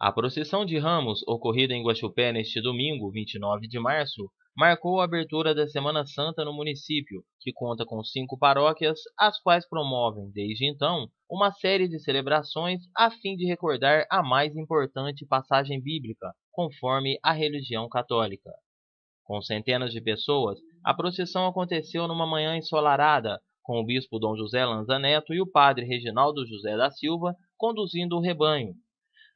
A procissão de ramos, ocorrida em Guaxupé neste domingo, 29 de março, marcou a abertura da Semana Santa no município, que conta com cinco paróquias, as quais promovem, desde então, uma série de celebrações a fim de recordar a mais importante passagem bíblica, conforme a religião católica. Com centenas de pessoas, a procissão aconteceu numa manhã ensolarada, com o bispo Dom José Lanza Neto e o padre Reginaldo José da Silva conduzindo o rebanho,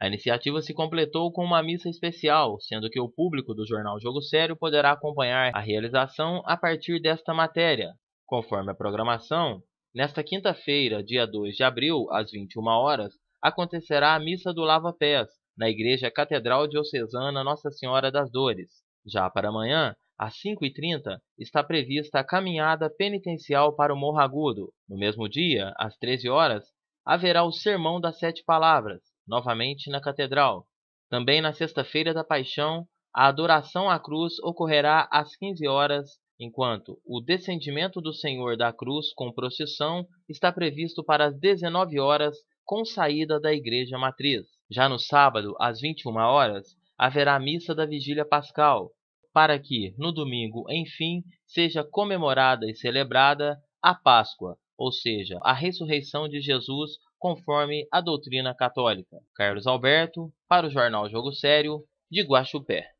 a iniciativa se completou com uma missa especial, sendo que o público do jornal Jogo Sério poderá acompanhar a realização a partir desta matéria. Conforme a programação, nesta quinta-feira, dia 2 de abril, às 21 horas, acontecerá a missa do Lava Pés, na Igreja Catedral Diocesana Nossa Senhora das Dores. Já para amanhã, às 5h30, está prevista a caminhada penitencial para o Morro Agudo. No mesmo dia, às 13 horas, haverá o Sermão das Sete Palavras novamente na catedral. Também na sexta-feira da Paixão, a adoração à cruz ocorrerá às 15 horas, enquanto o descendimento do Senhor da cruz com procissão está previsto para as 19 horas, com saída da igreja matriz. Já no sábado, às 21 horas, haverá missa da vigília pascal, para que, no domingo, enfim, seja comemorada e celebrada a Páscoa, ou seja, a ressurreição de Jesus conforme a doutrina católica. Carlos Alberto, para o jornal Jogo Sério, de Guaxupé.